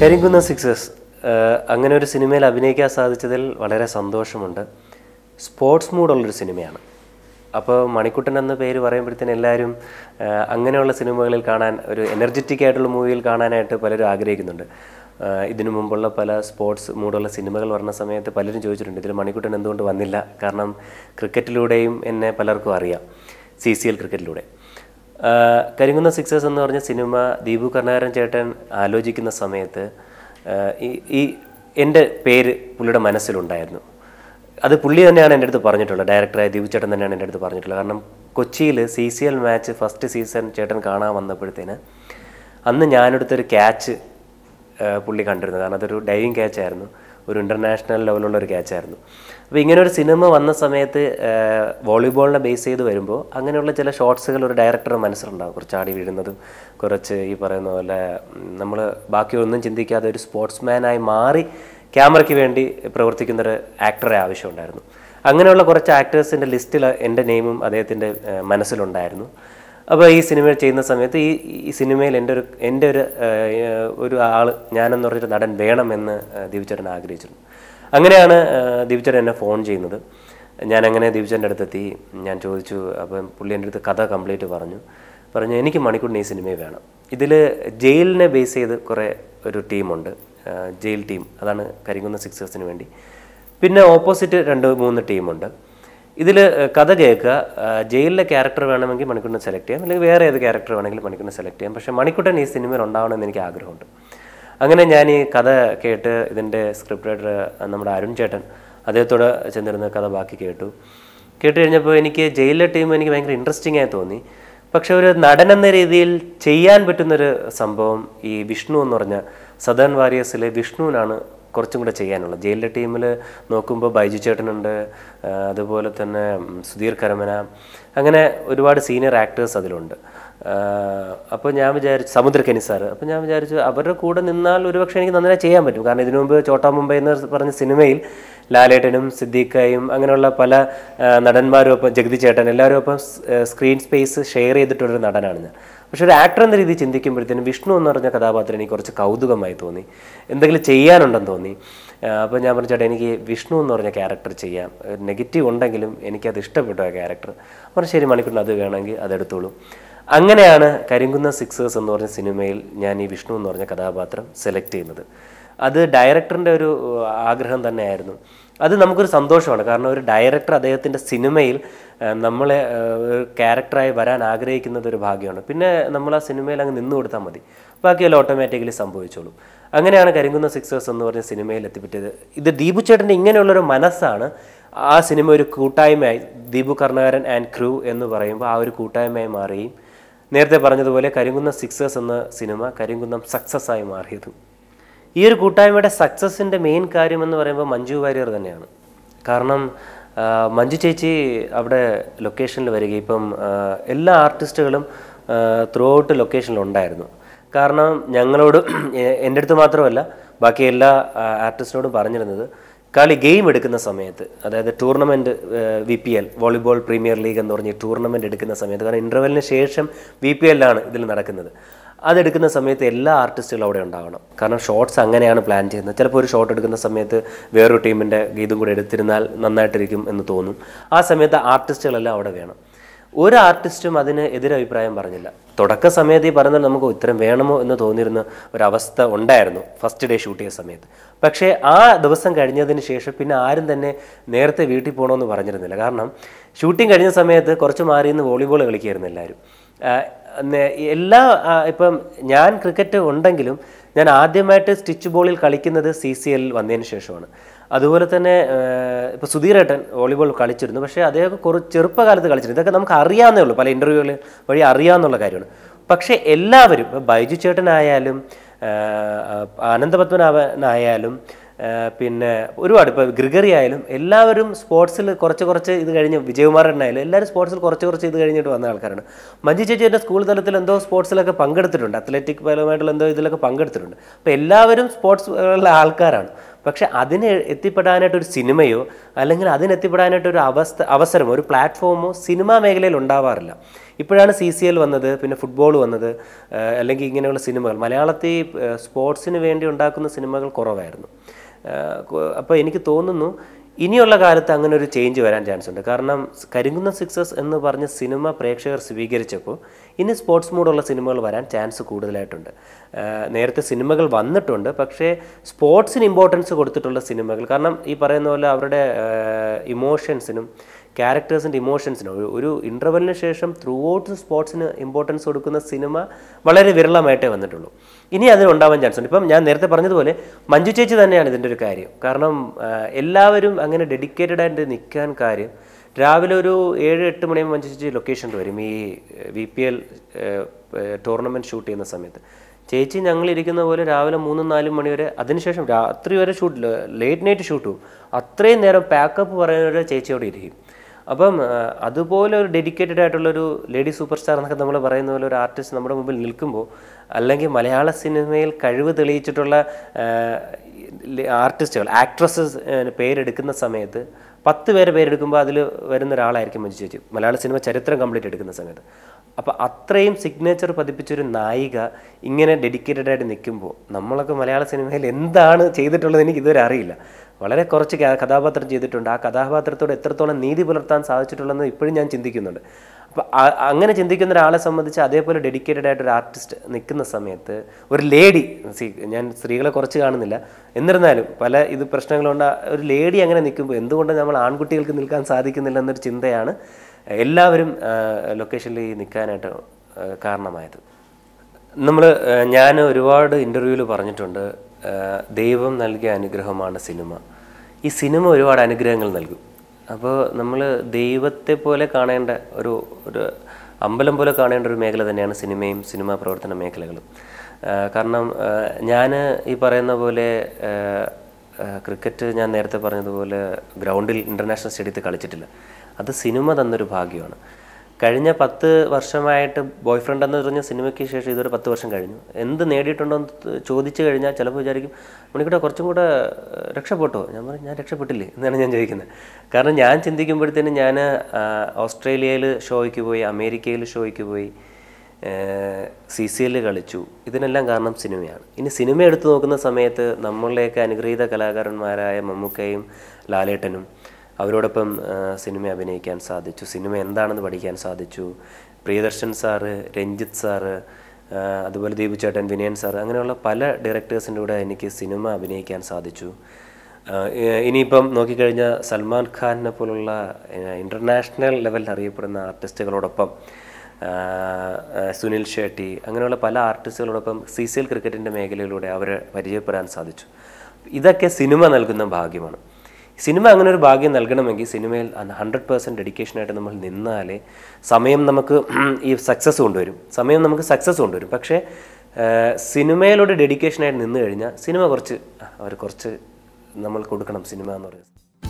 കരിങ്കുന്ന sixes അങ്ങനെ ഒരു സിനിമയിൽ അഭിനയിക്കാൻ സാധിച്ചതിൽ വളരെ സന്തോഷമുണ്ട് സ്പോർട്സ് മൂഡുള്ളൊരു സിനിമയാണ് അപ്പോൾ മണിക്കുട്ടൻ എന്ന പേര് പറയുമ്പോഴത്തേന് എല്ലാവരും അങ്ങനെയുള്ള സിനിമകളിൽ കാണാൻ ഒരു എനർജറ്റിക് ആയിട്ടുള്ള മൂവിയിൽ കാണാനായിട്ട് പലരും ആഗ്രഹിക്കുന്നുണ്ട് ഇതിനു മുമ്പുള്ള പല സ്പോർട്സ് മൂഡുള്ള സിനിമകൾ വരുന്ന സമയത്ത് പലരും ചോദിച്ചിട്ടുണ്ട് ഇതിൽ മണിക്കുട്ടൻ എന്തുകൊണ്ട് വന്നില്ല കാരണം ക്രിക്കറ്റിലൂടെയും എന്നെ പലർക്കും അറിയാം സി സി എൽ ക്രിക്കറ്റിലൂടെ കരിങ്ങുന്ന സിക്സേഴ്സ് എന്ന് പറഞ്ഞ സിനിമ ദീപു കർണാകരൻ ചേട്ടൻ ആലോചിക്കുന്ന സമയത്ത് ഈ എൻ്റെ പേര് പുള്ളിയുടെ മനസ്സിലുണ്ടായിരുന്നു അത് പുള്ളി തന്നെയാണ് എൻ്റെ അടുത്ത് പറഞ്ഞിട്ടുള്ളത് ഡയറക്ടറായ ദീപു ചേട്ടൻ തന്നെയാണ് എൻ്റെ അടുത്ത് പറഞ്ഞിട്ടുള്ളത് കാരണം കൊച്ചിയിൽ C C L match first season ചേട്ടൻ കാണാൻ വന്നപ്പോഴത്തേന് അന്ന് ഞാനെടുത്തൊരു ക്യാച്ച് പുള്ളി കണ്ടിരുന്നു കാരണം അതൊരു ഡൈവിങ് ക്യാച്ചായിരുന്നു ഒരു ഇൻ്റർനാഷണൽ ലെവലുള്ള ഒരു ക്യാച്ചായിരുന്നു അപ്പോൾ ഇങ്ങനെ ഒരു സിനിമ വന്ന സമയത്ത് വോളിബോളിനെ ബേസ് ചെയ്ത് വരുമ്പോൾ അങ്ങനെയുള്ള ചില ഷോർട്സുകൾ ഒരു ഡയറക്ടറുടെ മനസ്സിലുണ്ടാകും കുറച്ച് ആടി വീഴുന്നതും കുറച്ച് ഈ പറയുന്ന പോലെ നമ്മൾ ബാക്കിയൊന്നും ചിന്തിക്കാതെ ഒരു സ്പോർട്സ്മാനായി മാറി ക്യാമറയ്ക്ക് വേണ്ടി പ്രവർത്തിക്കുന്ന ഒരു ആക്ടറെ ആവശ്യമുണ്ടായിരുന്നു അങ്ങനെയുള്ള കുറച്ച് ആക്ടേഴ്സിൻ്റെ ലിസ്റ്റിൽ എൻ്റെ നെയിമും അദ്ദേഹത്തിൻ്റെ മനസ്സിലുണ്ടായിരുന്നു അപ്പോൾ ഈ സിനിമ ചെയ്യുന്ന സമയത്ത് ഈ ഈ സിനിമയിൽ എൻ്റെ ഒരു എൻ്റെ ഒരു ഒരു ആൾ ഞാനെന്ന് പറഞ്ഞൊരു നടൻ വേണമെന്ന് ദീപുചേട്ടൻ ആഗ്രഹിച്ചിരുന്നു അങ്ങനെയാണ് ദീപുചേട്ടൻ എന്നെ ഫോൺ ചെയ്യുന്നത് ഞാനങ്ങനെ ദീപുചേട്ടൻ്റെ അടുത്തെത്തി ഞാൻ ചോദിച്ചു അപ്പം പുള്ളി എൻ്റെ അടുത്ത് കഥ കംപ്ലീറ്റ് പറഞ്ഞു പറഞ്ഞു എനിക്ക് മണിക്കൂറിന് ഈ സിനിമയെ വേണം ഇതിൽ ജയിലിനെ ബേസ് ചെയ്ത് കുറേ ഒരു ടീമുണ്ട് ജയിൽ ടീം അതാണ് കരിങ്കുന്ന സിക്സേഴ്സിന് വേണ്ടി പിന്നെ ഓപ്പോസിറ്റ് രണ്ട് മൂന്ന് ടീമുണ്ട് ഇതിൽ കഥ കേൾക്കുക ജയിലിലെ ക്യാരക്ടർ വേണമെങ്കിൽ മണിക്കുട്ടൻ സെലക്ട് ചെയ്യാം അല്ലെങ്കിൽ വേറെ ഏത് ക്യാരക്ടർ വേണമെങ്കിലും മണിക്കുട്ടൻ സെലക്ട് ചെയ്യാം പക്ഷേ മണിക്കുട്ടൻ ഈ സിനിമയിൽ ഉണ്ടാവണമെന്ന് എനിക്ക് ആഗ്രഹമുണ്ട് അങ്ങനെ ഞാൻ ഈ കഥ കേട്ട് ഇതിൻ്റെ സ്ക്രിപ്റ്റ് റൈറ്റർ നമ്മുടെ അരുൺ ചേട്ടൻ അദ്ദേഹത്തോട് ചെന്നിരുന്ന കഥ ബാക്കി കേട്ടു കേട്ട് കഴിഞ്ഞപ്പോൾ എനിക്ക് ജയിലിലെ ടീം എനിക്ക് ഭയങ്കര ഇൻട്രസ്റ്റിംഗ് ആയി തോന്നി പക്ഷെ ഒരു നടൻ എന്ന രീതിയിൽ ചെയ്യാൻ പറ്റുന്നൊരു സംഭവം ഈ വിഷ്ണു എന്ന് പറഞ്ഞ സദൻ വാരിയേഴ്സിലെ വിഷ്ണുവിനാണ് കുറച്ചും കൂടെ ചെയ്യാനുള്ളത് ജയിലിൻ്റെ ടീമിൽ നോക്കുമ്പോൾ ബൈജു ചേട്ടനുണ്ട് അതുപോലെ തന്നെ സുധീർ കരമന അങ്ങനെ ഒരുപാട് സീനിയർ ആക്ടേഴ്സ് അതിലുണ്ട് അപ്പോൾ ഞാൻ വിചാരിച്ചു സമുദ്രക്കനി സാർ അപ്പോൾ ഞാൻ വിചാരിച്ചു അവരുടെ കൂടെ നിന്നാൽ ഒരുപക്ഷെ എനിക്ക് നന്നായി ചെയ്യാൻ പറ്റും കാരണം ഇതിനു മുമ്പ് ചോട്ടാ മുംബൈ എന്ന് പറഞ്ഞ സിനിമയിൽ ലാലേട്ടനും സിദ്ദീഖായും അങ്ങനെയുള്ള പല നടന്മാരും ഒപ്പം ജഗതി ചേട്ടൻ എല്ലാവരും ഒപ്പം സ്ക്രീൻ സ്പേസ് ഷെയർ ചെയ്തിട്ടുള്ളൊരു നടനാണ് ഞാൻ പക്ഷെ ഒരു ആക്ടർ എന്ന രീതിയിൽ ചിന്തിക്കുമ്പോഴത്തേനും വിഷ്ണു എന്ന് പറഞ്ഞ കഥാപാത്രം എനിക്ക് കുറച്ച് കൗതുകമായി തോന്നി എന്തെങ്കിലും ചെയ്യാനുണ്ടെന്ന് തോന്നി അപ്പോൾ ഞാൻ പറഞ്ഞു ചേട്ടാ എനിക്ക് വിഷ്ണു എന്ന് പറഞ്ഞ ക്യാരക്ടർ ചെയ്യാം നെഗറ്റീവ് ഉണ്ടെങ്കിലും എനിക്കത് ഇഷ്ടപ്പെട്ടു ആ ക്യാരക്ടർ പറഞ്ഞു ശരി മണിക്കൂറിന് അത് വേണമെങ്കിൽ അതെടുത്തോളൂ അങ്ങനെയാണ് കരിങ്കുന്ന സിക്സേഴ്സ് എന്ന് പറഞ്ഞ സിനിമയിൽ ഞാൻ ഈ വിഷ്ണു എന്ന് പറഞ്ഞ കഥാപാത്രം സെലക്ട് ചെയ്യുന്നത് അത് ഡയറക്ടറിൻ്റെ ഒരു ആഗ്രഹം തന്നെയായിരുന്നു അത് നമുക്കൊരു സന്തോഷമാണ് കാരണം ഒരു ഡയറക്ടർ അദ്ദേഹത്തിൻ്റെ സിനിമയിൽ നമ്മളെ ഒരു ക്യാരക്ടറായി വരാൻ ആഗ്രഹിക്കുന്നത് ഒരു ഭാഗ്യമാണ് പിന്നെ നമ്മൾ ആ സിനിമയിൽ അങ്ങ് നിന്നു കൊടുത്താൽ മതി ബാക്കിയെല്ലാം ഓട്ടോമാറ്റിക്കലി സംഭവിച്ചോളും അങ്ങനെയാണ് കരിങ്കുന്ന സിക്സേഴ്സ് എന്ന് പറഞ്ഞ സിനിമയിൽ എത്തിപ്പെട്ടത് ഇത് ദീപു ചേട്ടൻ്റെ ഇങ്ങനെയുള്ളൊരു മനസ്സാണ് ആ സിനിമ ഒരു കൂട്ടായ്മയായി ദീപു കർണകാരൻ ആൻഡ് ക്രൂ എന്ന് പറയുമ്പോൾ ആ ഒരു കൂട്ടായ്മയായി മാറുകയും നേരത്തെ പറഞ്ഞതുപോലെ കരിങ്കുന്നം സിക്സേഴ്സ് എന്ന സിനിമ കരിങ്കുന്നം സക്സസ് ആയി മാറിയത് ഈ ഒരു കൂട്ടായ്മയുടെ സക്സസിൻ്റെ മെയിൻ കാര്യം എന്ന് പറയുമ്പോൾ മഞ്ജു വാര്യർ തന്നെയാണ് കാരണം മഞ്ജു ചേച്ചി അവിടെ ലൊക്കേഷനിൽ വരിക ഇപ്പം എല്ലാ ആർട്ടിസ്റ്റുകളും ത്രൂ ഔട്ട് ലൊക്കേഷനിലുണ്ടായിരുന്നു കാരണം ഞങ്ങളോട് എൻ്റെ അടുത്ത് മാത്രമല്ല ബാക്കി എല്ലാ ആർട്ടിസ്റ്റിനോടും പറഞ്ഞിരുന്നത് കളി ഗെയിം എടുക്കുന്ന സമയത്ത് അതായത് tournament V P L volleyball premier league എന്ന് പറഞ്ഞ് ടൂർണമെൻറ്റ് എടുക്കുന്ന സമയത്ത് കാരണം ഇൻ്റർവെല്ലിന് ശേഷം വി പി എല്ലാണ് ഇതിൽ നടക്കുന്നത് അതെടുക്കുന്ന സമയത്ത് എല്ലാ ആർട്ടിസ്റ്റുകളും അവിടെ ഉണ്ടാകണം കാരണം ഷോർട്സ് അങ്ങനെയാണ് പ്ലാൻ ചെയ്യുന്നത് ചിലപ്പോൾ ഒരു ഷോട്ട് എടുക്കുന്ന സമയത്ത് വേറൊരു ടീമിൻ്റെ ഗീതും കൂടെ എടുത്തിരുന്നാൽ നന്നായിട്ടിരിക്കും എന്ന് തോന്നും ആ സമയത്ത് ആർട്ടിസ്റ്റുകളെല്ലാം അവിടെ വേണം ഒരു ആർട്ടിസ്റ്റും അതിന് എതിരഭിപ്രായം പറഞ്ഞില്ല തുടക്ക സമയത്ത് ഈ പറഞ്ഞാൽ നമുക്ക് ഇത്തരം വേണമോ എന്ന് തോന്നിയിരുന്ന ഒരവസ്ഥ ഉണ്ടായിരുന്നു ഫസ്റ്റ് ഡേ ഷൂട്ട് ചെയ്ത സമയത്ത് പക്ഷേ ആ ദിവസം കഴിഞ്ഞതിന് ശേഷം പിന്നെ ആരും തന്നെ നേരത്തെ വീട്ടിൽ പോകണമെന്ന് പറഞ്ഞിരുന്നില്ല കാരണം ഷൂട്ടിംഗ് കഴിഞ്ഞ സമയത്ത് കുറച്ച് മാറി നിന്ന് വോളിബോൾ കളിക്കുകയായിരുന്നു എല്ലാവരും എല്ലാ ഇപ്പം ഞാൻ ക്രിക്കറ്റ് ഉണ്ടെങ്കിലും ഞാൻ ആദ്യമായിട്ട് സ്റ്റിച്ച് ബോളിൽ കളിക്കുന്നത് സി സി എൽ വന്നതിന് ശേഷമാണ് അതുപോലെ തന്നെ ഇപ്പോൾ സുധീരേട്ടൻ വോളിബോൾ കളിച്ചിരുന്നു പക്ഷേ അദ്ദേഹം കുറച്ച് ചെറുപ്പകാലത്ത് കളിച്ചിരുന്നു ഇതൊക്കെ നമുക്ക് അറിയാവുന്നേ ഉള്ളൂ പല ഇൻ്റർവ്യൂകൾ വഴി അറിയാവുന്നുള്ള കാര്യമാണ് പക്ഷേ എല്ലാവരും ഇപ്പോൾ ബൈജു ചേട്ടനായാലും അനന്തപത്മനാഭനായാലും പിന്നെ ഒരുപാട് ഇപ്പോൾ ഗ്രിഗറി ആയാലും എല്ലാവരും സ്പോർട്സിൽ കുറച്ച് കുറച്ച് ഇത് കഴിഞ്ഞ് വിജയകുമാരനായാലും എല്ലാവരും സ്പോർട്സിൽ കുറച്ച് കുറച്ച് ഇത് കഴിഞ്ഞിട്ട് വന്ന ആൾക്കാരാണ് മഞ്ജു ചേച്ചി എൻ്റെ സ്കൂൾ തലത്തിൽ എന്തോ സ്പോർട്സിലൊക്കെ പങ്കെടുത്തിട്ടുണ്ട് അത്ലറ്റിക് പരമായിട്ടുള്ള എന്തോ ഇതിലൊക്കെ പങ്കെടുത്തിട്ടുണ്ട് അപ്പോൾ എല്ലാവരും സ്പോർട്സ് ഉള്ള ആൾക്കാരാണ് പക്ഷെ അതിന് എത്തിപ്പെടാനായിട്ട് ഒരു സിനിമയോ അല്ലെങ്കിൽ അതിനെത്തിപ്പെടാനായിട്ട് ഒരു അവസ്ഥ അവസരമോ ഒരു പ്ലാറ്റ്ഫോമോ സിനിമാ മേഖലയിൽ ഉണ്ടാവാറില്ല ഇപ്പോഴാണ് സി സി എൽ വന്നത് പിന്നെ ഫുട്ബോൾ വന്നത് അല്ലെങ്കിൽ ഇങ്ങനെയുള്ള സിനിമകൾ മലയാളത്തിൽ സ്പോർട്സിന് വേണ്ടി ഉണ്ടാക്കുന്ന സിനിമകൾ കുറവായിരുന്നു അപ്പോൾ എനിക്ക് തോന്നുന്നു ഇനിയുള്ള കാലത്ത് അങ്ങനെ ഒരു ചേഞ്ച് വരാൻ ചാൻസ് ഉണ്ട് കാരണം കരിങ്കുന്ന സിക്സസ് എന്ന് പറഞ്ഞ സിനിമ പ്രേക്ഷകർ സ്വീകരിച്ചപ്പോൾ ഇനി സ്പോർട്സ് മൂഡുള്ള സിനിമകൾ വരാൻ ചാൻസ് കൂടുതലായിട്ടുണ്ട് നേരത്തെ സിനിമകൾ വന്നിട്ടുണ്ട് പക്ഷേ സ്പോർട്സിന് ഇമ്പോർട്ടൻസ് കൊടുത്തിട്ടുള്ള സിനിമകൾ കാരണം ഈ പറയുന്ന പോലെ അവരുടെ ഇമോഷൻസിനും ക്യാരക്ടേഴ്സിൻ്റെ ഇമോഷൻസിനും ഒരു ഇൻ്റർവെല്ലിന് ശേഷം ത്രൂ ഔട്ട് സ്പോർട്സിന് ഇമ്പോർട്ടൻസ് കൊടുക്കുന്ന സിനിമ വളരെ വിരളമായിട്ടേ വന്നിട്ടുള്ളൂ ഇനി അതിന് ചാൻസ് ഉണ്ട് ഇപ്പം ഞാൻ നേരത്തെ പറഞ്ഞതുപോലെ മഞ്ജു ചേച്ചി തന്നെയാണ് ഇതിൻ്റെ ഒരു കാര്യം കാരണം എല്ലാവരും അങ്ങനെ ഡെഡിക്കേറ്റഡ് ആയിട്ട് നിൽക്കാൻ കാര്യം രാവിലെ ഒരു ഏഴ് എട്ട് മണിയാകുമ്പോൾ മഞ്ജു ചേച്ചി ലൊക്കേഷനിൽ വരും ഈ V P L tournament shoot ചെയ്യുന്ന സമയത്ത് ചേച്ചി ഞങ്ങളിരിക്കുന്ന പോലെ രാവിലെ മൂന്നും നാലും മണി വരെ അതിനുശേഷം രാത്രി വരെ ഷൂട്ട് ലേറ്റ് നൈറ്റ് ഷൂട്ട് പോകും അത്രയും നേരം പാക്കപ്പ് പറയുന്നവരെ ചേച്ചിയോട് ഇരിക്കും അപ്പം അതുപോലെ ഒരു ഡെഡിക്കേറ്റഡ് ആയിട്ടുള്ളൊരു ലേഡി സൂപ്പർ സ്റ്റാർ എന്നൊക്കെ നമ്മൾ പറയുന്ന പോലെ ഒരു ആർട്ടിസ്റ്റ് നമ്മുടെ മുമ്പിൽ നിൽക്കുമ്പോൾ അല്ലെങ്കിൽ മലയാള സിനിമയിൽ കഴിവ് തെളിയിച്ചിട്ടുള്ള ആർട്ടിസ്റ്റുകൾ ആക്ട്രസ്സസ് പേരെടുക്കുന്ന സമയത്ത് പത്ത് പേരെ പേരെടുക്കുമ്പോൾ അതിൽ വരുന്ന ഒരാളായിരിക്കും മഞ്ജു ചേച്ചി മലയാള സിനിമ ചരിത്രം കംപ്ലീറ്റ് എടുക്കുന്ന സമയത്ത് അപ്പോൾ അത്രയും സിഗ്നേച്ചർ പതിപ്പിച്ചൊരു നായിക ഇങ്ങനെ ഡെഡിക്കേറ്റഡ് ആയിട്ട് നിൽക്കുമ്പോൾ നമ്മളൊക്കെ മലയാള സിനിമയിൽ എന്താണ് ചെയ്തിട്ടുള്ളത് എനിക്ക് ഇതുവരെ അറിയില്ല വളരെ കുറച്ച് കഥാപാത്രം ചെയ്തിട്ടുണ്ട് ആ കഥാപാത്രത്തോട് എത്രത്തോളം നീതി പുലർത്താൻ സാധിച്ചിട്ടുള്ളതെന്ന് ഇപ്പോഴും ഞാൻ ചിന്തിക്കുന്നുണ്ട് അപ്പോൾ അങ്ങനെ ചിന്തിക്കുന്ന ഒരാളെ സംബന്ധിച്ച് അതേപോലെ ഡെഡിക്കേറ്റഡ് ആയിട്ട് ഒരു ആർട്ടിസ്റ്റ് നിൽക്കുന്ന സമയത്ത് ഒരു ലേഡി ഞാൻ സ്ത്രീകളെ കുറച്ച് കാണുന്നില്ല എന്നിരുന്നാലും പല ഇത് പ്രശ്നങ്ങളുണ്ട് ഒരു ലേഡി അങ്ങനെ നിൽക്കുമ്പോൾ എന്തുകൊണ്ട് നമ്മൾ ആൺകുട്ടികൾക്ക് നിൽക്കാൻ സാധിക്കുന്നില്ല എന്നൊരു ചിന്തയാണ് എല്ലാവരും ലൊക്കേഷനിൽ നിൽക്കാനായിട്ട് കാരണമായത് നമ്മൾ ഞാൻ ഒരുപാട് ഇൻ്റർവ്യൂവിൽ പറഞ്ഞിട്ടുണ്ട് ദൈവം നൽകിയ അനുഗ്രഹമാണ് സിനിമ ഈ സിനിമ ഒരുപാട് അനുഗ്രഹങ്ങൾ നൽകും അപ്പോൾ നമ്മൾ ദൈവത്തെ പോലെ കാണേണ്ട ഒരു ഒരു അമ്പലം പോലെ കാണേണ്ട ഒരു മേഖല തന്നെയാണ് സിനിമയും സിനിമാ പ്രവർത്തന മേഖലകളും കാരണം ഞാൻ ഈ പറയുന്ന പോലെ ക്രിക്കറ്റ് ഞാൻ നേരത്തെ പറഞ്ഞതുപോലെ ഗ്രൗണ്ടിൽ ഇൻ്റർനാഷണൽ സ്റ്റേഡിയത്തിൽ കളിച്ചിട്ടില്ല അത് സിനിമ തന്നൊരു ഭാഗ്യമാണ് കഴിഞ്ഞ പത്ത് വർഷമായിട്ട് ബോയ് ഫ്രണ്ട് എന്ന് പറഞ്ഞ സിനിമയ്ക്ക് ശേഷം ഇതൊരു പത്ത് വർഷം കഴിഞ്ഞു എന്ത് നേടിയിട്ടുണ്ടോ എന്ന് ചോദിച്ചു കഴിഞ്ഞാൽ ചിലപ്പോൾ വിചാരിക്കും മണിക്കൂടെ കുറച്ചും കൂടെ രക്ഷപ്പെട്ടോ ഞാൻ പറഞ്ഞു ഞാൻ രക്ഷപ്പെട്ടില്ലേ എന്നാണ് ഞാൻ ചോദിക്കുന്നത് കാരണം ഞാൻ ചിന്തിക്കുമ്പോഴത്തേനും ഞാൻ ഓസ്ട്രേലിയയിൽ ഷോയ്ക്ക് പോയി അമേരിക്കയിൽ ഷോയ്ക്ക് പോയി സി സി എല്ലിൽ കളിച്ചു ഇതിനെല്ലാം കാരണം സിനിമയാണ് ഇനി സിനിമ എടുത്തു നോക്കുന്ന സമയത്ത് നമ്മളിലേക്ക് അനുഗ്രഹീത കലാകാരന്മാരായ മമ്മൂക്കയും ലാലേട്ടനും അവരോടൊപ്പം സിനിമ അഭിനയിക്കാൻ സാധിച്ചു സിനിമ എന്താണെന്ന് പഠിക്കാൻ സാധിച്ചു പ്രിയദർശൻ സാറ് രഞ്ജിത്ത് സാറ് അതുപോലെ ദീപു ചേട്ടൻ വിനയൻ സാർ അങ്ങനെയുള്ള പല ഡയറക്ടേഴ്സിൻ്റെ കൂടെ എനിക്ക് സിനിമ അഭിനയിക്കാൻ സാധിച്ചു ഇനിയിപ്പം നോക്കിക്കഴിഞ്ഞാൽ സൽമാൻ ഖാനിനെ പോലുള്ള ഇൻ്റർനാഷണൽ ലെവലിൽ അറിയപ്പെടുന്ന ആർട്ടിസ്റ്റുകളോടൊപ്പം സുനിൽ ഷെട്ടി അങ്ങനെയുള്ള പല ആർട്ടിസ്റ്റുകളോടൊപ്പം സി സി എൽ ക്രിക്കറ്റിൻ്റെ മേഖലയിലൂടെ അവരെ പരിചയപ്പെടാൻ സാധിച്ചു ഇതൊക്കെ സിനിമ നൽകുന്ന ഭാഗ്യമാണ് സിനിമ അങ്ങനെ ഒരു ഭാഗ്യം നൽകണമെങ്കിൽ സിനിമയിൽ ഹൺഡ്രഡ് പേഴ്സൻറ്റ് ഡെഡിക്കേഷനായിട്ട് നമ്മൾ നിന്നാലേ സമയം നമുക്ക് ഈ സക്സസ് കൊണ്ടുവരും സമയം നമുക്ക് സക്സസ് കൊണ്ടുവരും പക്ഷേ സിനിമയിലൂടെ ഡെഡിക്കേഷനായിട്ട് നിന്ന് കഴിഞ്ഞാൽ സിനിമ കുറച്ച് അവർ കുറച്ച് നമ്മൾ കൊടുക്കണം സിനിമ എന്ന് പറയുന്നത്